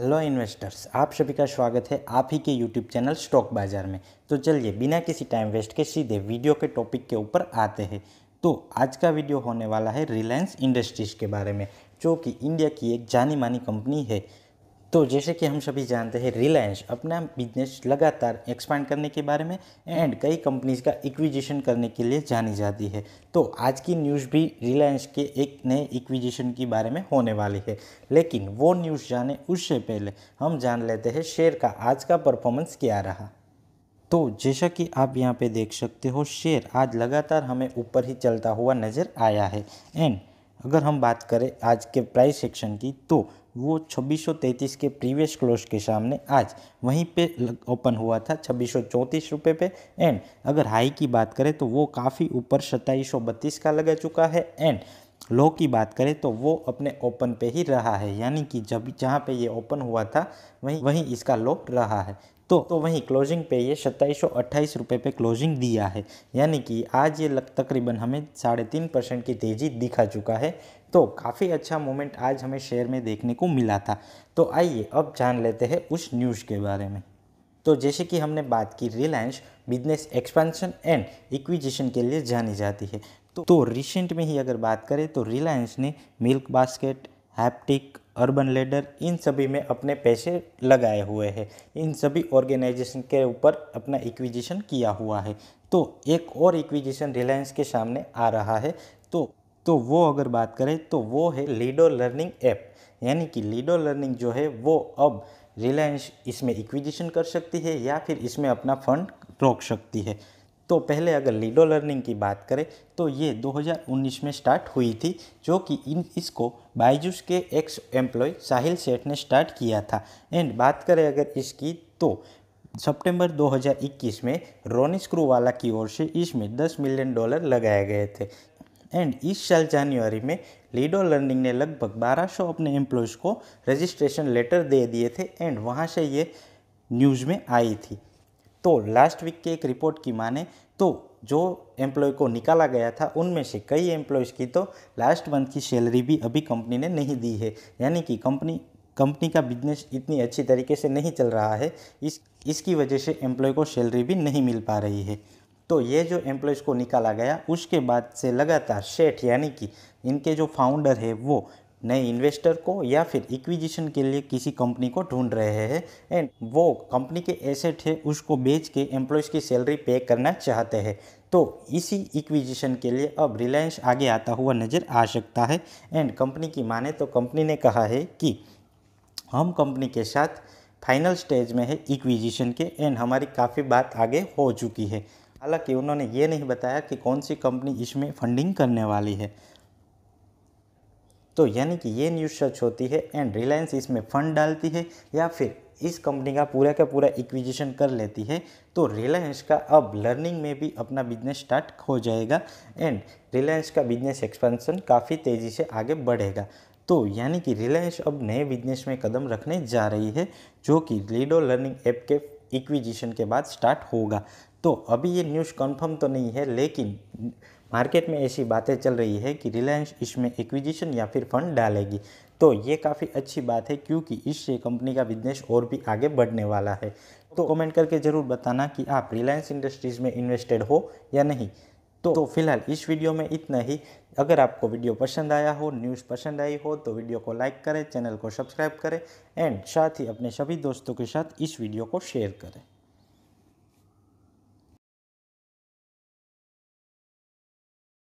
hello investors आप सभी का स्वागत है आप ही के यूट्यूब चैनल स्टॉक बाजार में तो चलिए बिना किसी टाइम वेस्ट के सीधे वीडियो के टॉपिक के ऊपर आते हैं तो आज का वीडियो होने वाला है रिलायंस इंडस्ट्रीज़ के बारे में जो कि इंडिया की एक जानी मानी कंपनी है तो जैसे कि हम सभी जानते हैं रिलायंस अपना बिजनेस लगातार एक्सपांड करने के बारे में एंड कई कंपनीज का इक्विजिशन करने के लिए जानी जाती है तो आज की न्यूज़ भी रिलायंस के एक नए इक्विजिशन के बारे में होने वाली है लेकिन वो न्यूज़ जाने उससे पहले हम जान लेते हैं शेयर का आज का परफॉर्मेंस क्या रहा तो जैसा कि आप यहाँ पर देख सकते हो शेयर आज लगातार हमें ऊपर ही चलता हुआ नज़र आया है एंड अगर हम बात करें आज के प्राइस सेक्शन की तो वो 2633 के प्रीवियस क्लोज के सामने आज वहीं पे ओपन हुआ था छब्बीस रुपए पे एंड अगर हाई की बात करें तो वो काफ़ी ऊपर सत्ताईस का लगा चुका है एंड लॉ की बात करें तो वो अपने ओपन पे ही रहा है यानी कि जब जहाँ पे ये ओपन हुआ था वहीं वहीं इसका लॉ रहा है तो तो वहीं क्लोजिंग पे ये सत्ताईस सौ अट्ठाईस रुपये पे क्लोजिंग दिया है यानी कि आज ये तकरीबन हमें साढ़े तीन परसेंट की तेज़ी दिखा चुका है तो काफ़ी अच्छा मोमेंट आज हमें शेयर में देखने को मिला था तो आइए अब जान लेते हैं उस न्यूज़ के बारे में तो जैसे कि हमने बात की Reliance business expansion and acquisition के लिए जानी जाती है तो तो रिसेंट में ही अगर बात करें तो रिलायंस ने milk basket haptik urban ladder इन सभी में अपने पैसे लगाए हुए हैं इन सभी ऑर्गेनाइजेशन के ऊपर अपना इक्विजिशन किया हुआ है तो एक और इक्विजिशन रिलायंस के सामने आ रहा है तो तो वो अगर बात करें तो वो है लीडो लर्निंग ऐप यानी कि लीडो लर्निंग जो है वो अब रिलायंस इसमें इक्विजिशन कर सकती है या फिर इसमें अपना फंड रोक सकती है तो पहले अगर लीडो लर्निंग की बात करें तो ये 2019 में स्टार्ट हुई थी जो कि इन इसको बाइजूस के एक्स एम्प्लॉय साहिल सेठ ने स्टार्ट किया था एंड बात करें अगर इसकी तो सितंबर 2021 में रोनी स्क्रूवाला की ओर से इसमें 10 मिलियन डॉलर लगाए गए थे एंड इस साल जनवरी में लीडो लर्निंग ने लगभग 1200 अपने एम्प्लॉयज़ को रजिस्ट्रेशन लेटर दे दिए थे एंड वहाँ से ये न्यूज़ में आई थी तो लास्ट वीक की एक रिपोर्ट की माने तो जो एम्प्लॉय को निकाला गया था उनमें से कई एम्प्लॉयज़ की तो लास्ट मंथ की सैलरी भी अभी कंपनी ने नहीं दी है यानी कि कंपनी कंपनी का बिजनेस इतनी अच्छी तरीके से नहीं चल रहा है इस इसकी वजह से एम्प्लॉय को सैलरी भी नहीं मिल पा रही है तो ये जो एम्प्लॉयज़ को निकाला गया उसके बाद से लगातार शेठ यानी कि इनके जो फाउंडर है वो नए इन्वेस्टर को या फिर इक्विजिशन के लिए किसी कंपनी को ढूंढ रहे हैं एंड वो कंपनी के एसेट है उसको बेच के एम्प्लॉयज़ की सैलरी पे करना चाहते हैं तो इसी इक्विजिशन के लिए अब रिलायंस आगे आता हुआ नज़र आ सकता है एंड कंपनी की माने तो कंपनी ने कहा है कि हम कंपनी के साथ फाइनल स्टेज में है इक्विजिशन के एंड हमारी काफ़ी बात आगे हो चुकी है हालांकि उन्होंने ये नहीं बताया कि कौन सी कंपनी इसमें फंडिंग करने वाली है तो यानी कि ये न्यूज़ सच होती है एंड रिलायंस इसमें फंड डालती है या फिर इस कंपनी का पूरा का पूरा इक्विजिशन कर लेती है तो रिलायंस का अब लर्निंग में भी अपना बिजनेस स्टार्ट हो जाएगा एंड रिलायंस का बिजनेस एक्सपेंशन काफ़ी तेज़ी से आगे बढ़ेगा तो यानी कि रिलायंस अब नए बिजनेस में कदम रखने जा रही है जो कि लीडो लर्निंग ऐप के इक्विजिशन के बाद स्टार्ट होगा तो अभी ये न्यूज़ कन्फर्म तो नहीं है लेकिन मार्केट में ऐसी बातें चल रही है कि रिलायंस इसमें एक्विजिशन या फिर फंड डालेगी तो ये काफ़ी अच्छी बात है क्योंकि इससे कंपनी का बिजनेस और भी आगे बढ़ने वाला है तो कमेंट करके ज़रूर बताना कि आप रिलायंस इंडस्ट्रीज़ में इन्वेस्टेड हो या नहीं तो, तो फिलहाल इस वीडियो में इतना ही अगर आपको वीडियो पसंद आया हो न्यूज़ पसंद आई हो तो वीडियो को लाइक करें चैनल को सब्सक्राइब करें एंड साथ ही अपने सभी दोस्तों के साथ इस वीडियो को शेयर करें